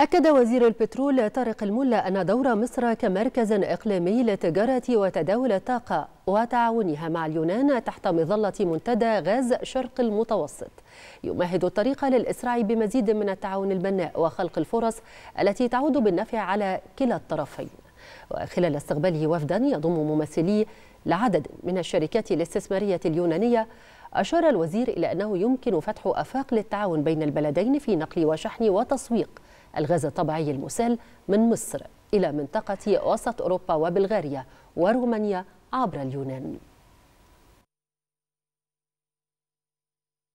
أكد وزير البترول طارق الملا أن دور مصر كمركز إقليمي لتجارة وتداول الطاقة وتعاونها مع اليونان تحت مظلة منتدى غاز شرق المتوسط يمهد الطريق للإسراع بمزيد من التعاون البناء وخلق الفرص التي تعود بالنفع على كلا الطرفين وخلال استقباله وفدا يضم ممثلي لعدد من الشركات الاستثمارية اليونانية أشار الوزير إلى أنه يمكن فتح أفاق للتعاون بين البلدين في نقل وشحن وتسويق الغاز الطبيعي المسال من مصر إلى منطقة وسط أوروبا وبلغاريا ورومانيا عبر اليونان